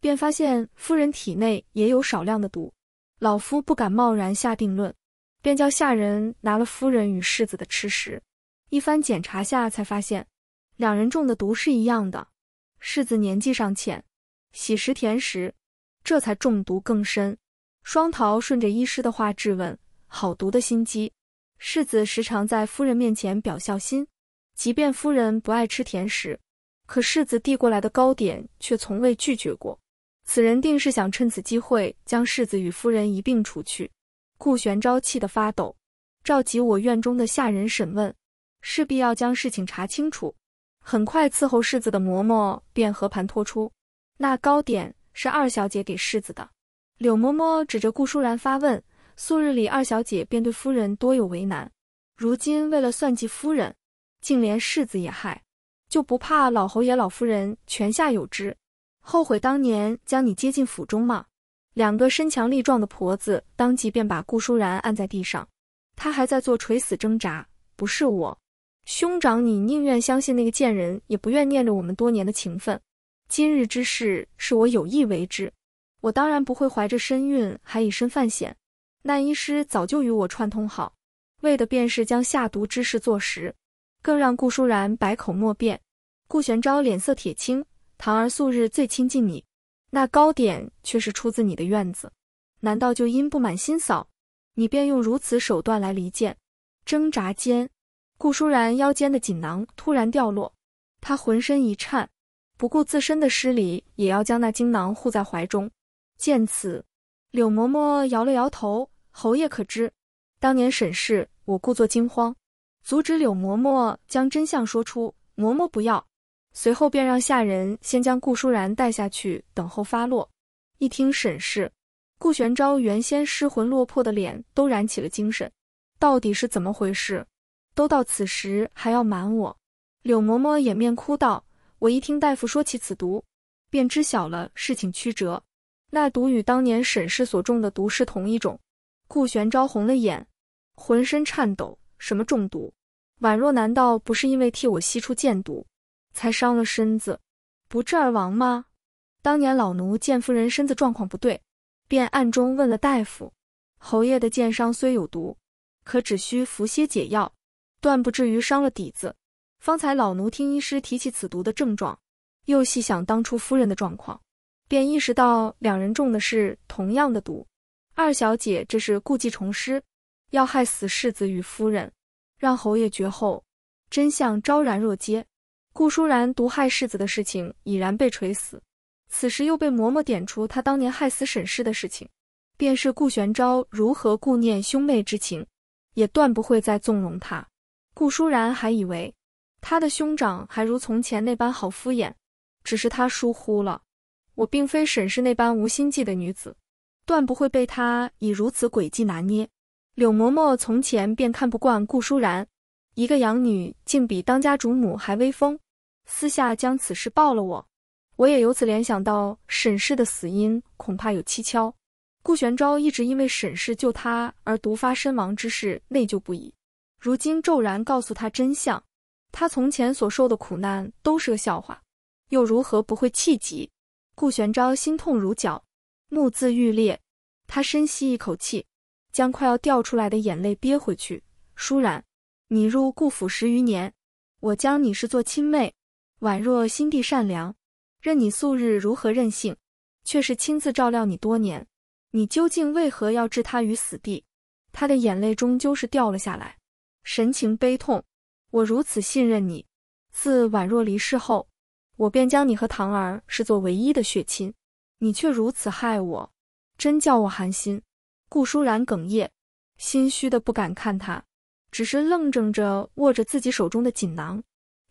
便发现夫人体内也有少量的毒。老夫不敢贸然下定论，便叫下人拿了夫人与世子的吃食，一番检查下，才发现两人中的毒是一样的。世子年纪尚浅，喜食甜食，这才中毒更深。双桃顺着医师的话质问：“好毒的心机！世子时常在夫人面前表孝心，即便夫人不爱吃甜食，可世子递过来的糕点却从未拒绝过。此人定是想趁此机会将世子与夫人一并除去。”顾玄昭气得发抖，召集我院中的下人审问，势必要将事情查清楚。很快，伺候世子的嬷嬷便和盘托出：“那糕点是二小姐给世子的。”柳嬷嬷指着顾舒然发问：“素日里二小姐便对夫人多有为难，如今为了算计夫人，竟连世子也害，就不怕老侯爷、老夫人泉下有知，后悔当年将你接进府中吗？”两个身强力壮的婆子当即便把顾舒然按在地上，他还在做垂死挣扎。不是我，兄长，你宁愿相信那个贱人，也不愿念着我们多年的情分。今日之事是我有意为之。我当然不会怀着身孕还以身犯险，那医师早就与我串通好，为的便是将下毒之事坐实，更让顾舒然百口莫辩。顾玄昭脸色铁青，堂儿素日最亲近你，那糕点却是出自你的院子，难道就因不满新嫂，你便用如此手段来离间？挣扎间，顾舒然腰间的锦囊突然掉落，他浑身一颤，不顾自身的失礼，也要将那锦囊护在怀中。见此，柳嬷嬷摇了摇头。侯爷可知，当年沈氏，我故作惊慌，阻止柳嬷嬷将真相说出。嬷嬷不要，随后便让下人先将顾舒然带下去等候发落。一听沈氏，顾玄昭原先失魂落魄的脸都燃起了精神。到底是怎么回事？都到此时还要瞒我？柳嬷嬷掩面哭道：“我一听大夫说起此毒，便知晓了事情曲折。”那毒与当年沈氏所中的毒是同一种。顾玄昭红了眼，浑身颤抖。什么中毒？宛若难道不是因为替我吸出剑毒，才伤了身子，不治而亡吗？当年老奴见夫人身子状况不对，便暗中问了大夫。侯爷的剑伤虽有毒，可只需服些解药，断不至于伤了底子。方才老奴听医师提起此毒的症状，又细想当初夫人的状况。便意识到两人中的是同样的毒，二小姐这是故技重施，要害死世子与夫人，让侯爷绝后。真相昭然若揭，顾舒然毒害世子的事情已然被垂死，此时又被嬷嬷点出他当年害死沈氏的事情，便是顾玄昭如何顾念兄妹之情，也断不会再纵容他。顾舒然还以为他的兄长还如从前那般好敷衍，只是他疏忽了。我并非沈氏那般无心计的女子，断不会被他以如此诡计拿捏。柳嬷嬷从前便看不惯顾舒然，一个养女竟比当家主母还威风，私下将此事报了我。我也由此联想到沈氏的死因恐怕有蹊跷。顾玄昭一直因为沈氏救他而毒发身亡之事内疚不已，如今骤然告诉他真相，他从前所受的苦难都是个笑话，又如何不会气急？顾玄昭心痛如绞，目眦欲裂。他深吸一口气，将快要掉出来的眼泪憋回去。舒然，你入顾府十余年，我将你是做亲妹，宛若心地善良，任你素日如何任性，却是亲自照料你多年。你究竟为何要置他于死地？他的眼泪终究是掉了下来，神情悲痛。我如此信任你，自宛若离世后。我便将你和唐儿视作唯一的血亲，你却如此害我，真叫我寒心。顾舒然哽咽，心虚的不敢看他，只是愣怔着握着自己手中的锦囊。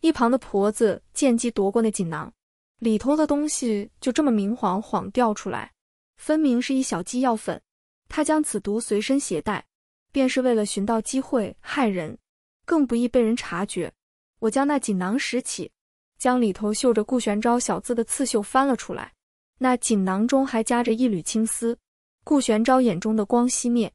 一旁的婆子见机夺过那锦囊，里头的东西就这么明晃晃掉出来，分明是一小剂药粉。他将此毒随身携带，便是为了寻到机会害人，更不易被人察觉。我将那锦囊拾起。将里头绣着顾玄昭小字的刺绣翻了出来，那锦囊中还夹着一缕青丝。顾玄昭眼中的光熄灭，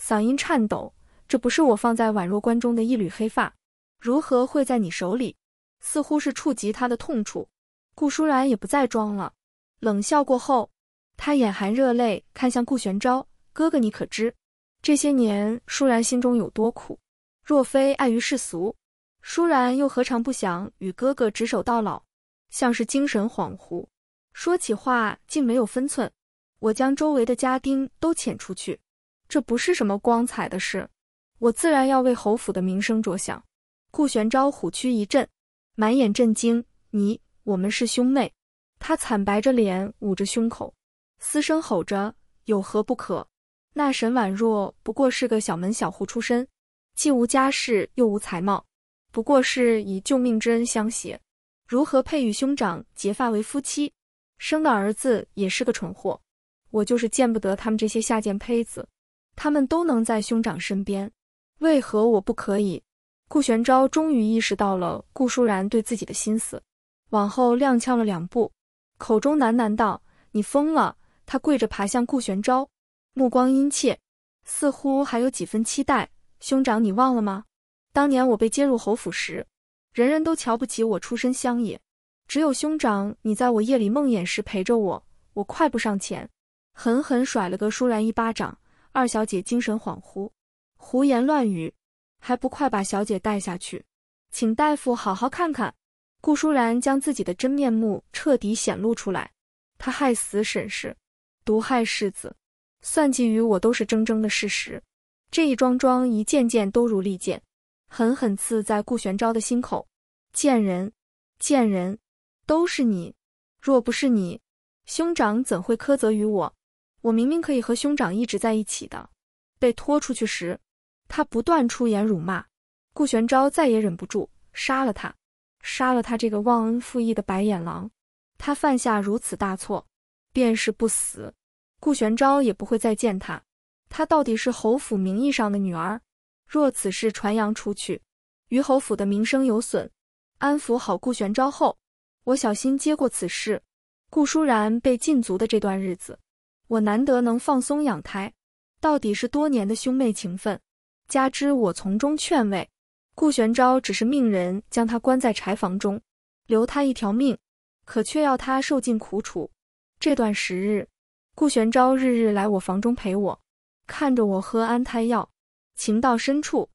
嗓音颤抖：“这不是我放在宛若棺中的一缕黑发，如何会在你手里？”似乎是触及他的痛处，顾舒然也不再装了，冷笑过后，他眼含热泪看向顾玄昭：“哥哥，你可知这些年舒然心中有多苦？若非碍于世俗……”舒然又何尝不想与哥哥执手到老？像是精神恍惚，说起话竟没有分寸。我将周围的家丁都遣出去，这不是什么光彩的事，我自然要为侯府的名声着想。顾玄昭虎躯一震，满眼震惊：“你，我们是兄妹！”他惨白着脸，捂着胸口，嘶声吼着：“有何不可？那沈婉若不过是个小门小户出身，既无家世，又无才貌。”不过是以救命之恩相谢，如何配与兄长结发为夫妻？生的儿子也是个蠢货，我就是见不得他们这些下贱胚子。他们都能在兄长身边，为何我不可以？顾玄昭终于意识到了顾舒然对自己的心思，往后踉跄了两步，口中喃喃道：“你疯了！”他跪着爬向顾玄昭，目光殷切，似乎还有几分期待。兄长，你忘了吗？当年我被接入侯府时，人人都瞧不起我出身乡野，只有兄长你在我夜里梦魇时陪着我。我快步上前，狠狠甩了个舒然一巴掌。二小姐精神恍惚，胡言乱语，还不快把小姐带下去，请大夫好好看看。顾舒然将自己的真面目彻底显露出来，他害死沈氏，毒害世子，算计于我，都是铮铮的事实。这一桩桩，一件件，都如利剑。狠狠刺在顾玄昭的心口，贱人，贱人，都是你！若不是你，兄长怎会苛责于我？我明明可以和兄长一直在一起的。被拖出去时，他不断出言辱骂。顾玄昭再也忍不住，杀了他，杀了他这个忘恩负义的白眼狼！他犯下如此大错，便是不死，顾玄昭也不会再见他。他到底是侯府名义上的女儿。若此事传扬出去，于侯府的名声有损。安抚好顾玄昭后，我小心接过此事。顾舒然被禁足的这段日子，我难得能放松养胎。到底是多年的兄妹情分，加之我从中劝慰，顾玄昭只是命人将他关在柴房中，留他一条命，可却要他受尽苦楚。这段时日，顾玄昭日日来我房中陪我，看着我喝安胎药。情到深处，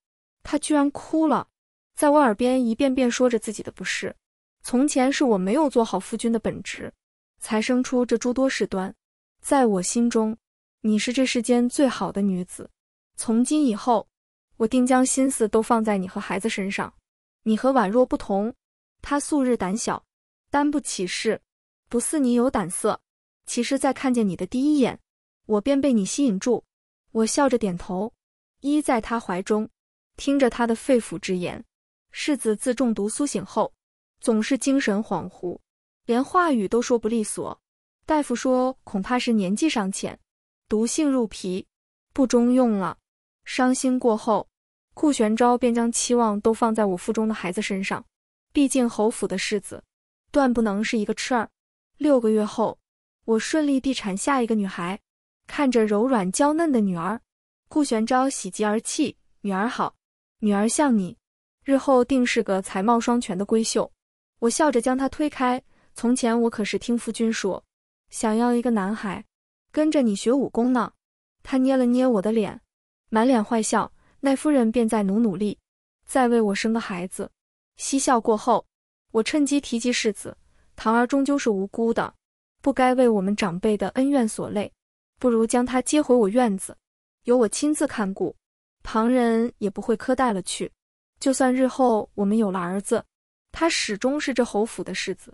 她居然哭了，在我耳边一遍遍说着自己的不是。从前是我没有做好夫君的本职，才生出这诸多事端。在我心中，你是这世间最好的女子。从今以后，我定将心思都放在你和孩子身上。你和婉若不同，她素日胆小，担不起事，不似你有胆色。其实在看见你的第一眼，我便被你吸引住。我笑着点头。依在他怀中，听着他的肺腑之言。世子自中毒苏醒后，总是精神恍惚，连话语都说不利索。大夫说，恐怕是年纪尚浅，毒性入脾，不中用了。伤心过后，顾玄昭便将期望都放在我腹中的孩子身上。毕竟侯府的世子，断不能是一个痴儿。六个月后，我顺利地产下一个女孩，看着柔软娇嫩的女儿。顾玄昭喜极而泣，女儿好，女儿像你，日后定是个才貌双全的闺秀。我笑着将她推开。从前我可是听夫君说，想要一个男孩，跟着你学武功呢。他捏了捏我的脸，满脸坏笑。奈夫人便再努努力，再为我生个孩子。嬉笑过后，我趁机提及世子棠儿终究是无辜的，不该为我们长辈的恩怨所累，不如将他接回我院子。由我亲自看顾，旁人也不会苛待了去。就算日后我们有了儿子，他始终是这侯府的世子。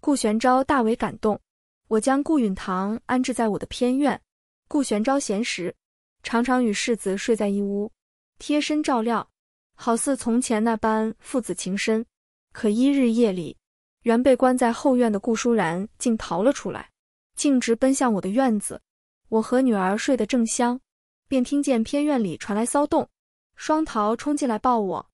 顾玄昭大为感动，我将顾允堂安置在我的偏院。顾玄昭闲时常常与世子睡在一屋，贴身照料，好似从前那般父子情深。可一日夜里，原被关在后院的顾舒然竟逃了出来，径直奔向我的院子。我和女儿睡得正香。便听见偏院里传来骚动，双桃冲进来抱我，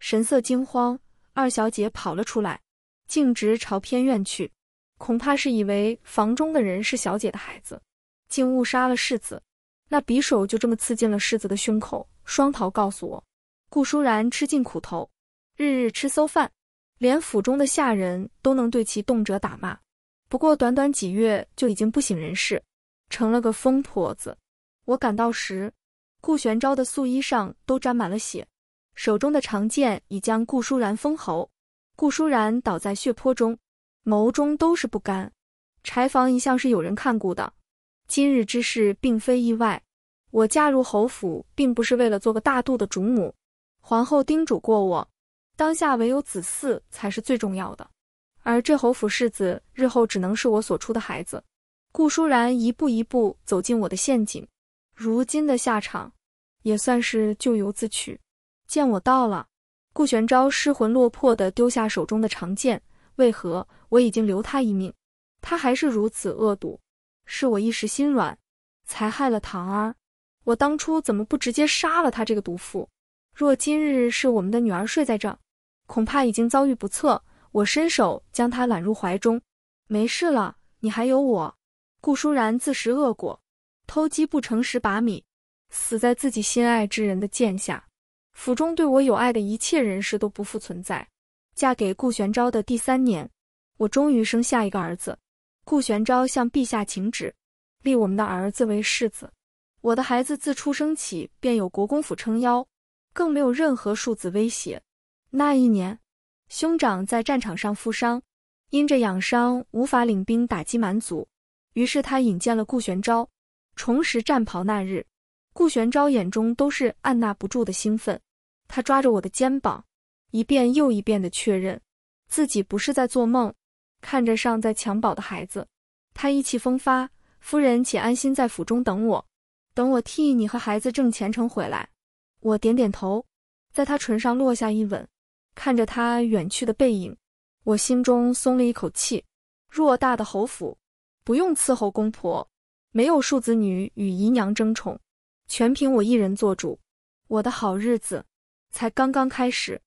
神色惊慌。二小姐跑了出来，径直朝偏院去，恐怕是以为房中的人是小姐的孩子，竟误杀了世子。那匕首就这么刺进了世子的胸口。双桃告诉我，顾舒然吃尽苦头，日日吃馊饭，连府中的下人都能对其动辄打骂。不过短短几月，就已经不省人事，成了个疯婆子。我赶到时，顾玄昭的素衣上都沾满了血，手中的长剑已将顾舒然封喉。顾舒然倒在血泊中，眸中都是不甘。柴房一向是有人看顾的，今日之事并非意外。我嫁入侯府，并不是为了做个大度的主母。皇后叮嘱过我，当下唯有子嗣才是最重要的。而这侯府世子日后只能是我所出的孩子。顾舒然一步一步走进我的陷阱。如今的下场也算是咎由自取。见我到了，顾玄昭失魂落魄地丢下手中的长剑。为何我已经留他一命，他还是如此恶毒？是我一时心软，才害了唐儿。我当初怎么不直接杀了他这个毒妇？若今日是我们的女儿睡在这，恐怕已经遭遇不测。我伸手将她揽入怀中，没事了，你还有我。顾舒然自食恶果。偷鸡不成蚀把米，死在自己心爱之人的剑下。府中对我有爱的一切人士都不复存在。嫁给顾玄昭的第三年，我终于生下一个儿子。顾玄昭向陛下请旨，立我们的儿子为世子。我的孩子自出生起便有国公府撑腰，更没有任何庶子威胁。那一年，兄长在战场上负伤，因着养伤无法领兵打击蛮族，于是他引荐了顾玄昭。重拾战袍那日，顾玄昭眼中都是按捺不住的兴奋。他抓着我的肩膀，一遍又一遍的确认自己不是在做梦。看着尚在襁褓的孩子，他意气风发：“夫人且安心在府中等我，等我替你和孩子挣前程回来。”我点点头，在他唇上落下一吻。看着他远去的背影，我心中松了一口气。偌大的侯府，不用伺候公婆。没有庶子女与姨娘争宠，全凭我一人做主。我的好日子才刚刚开始。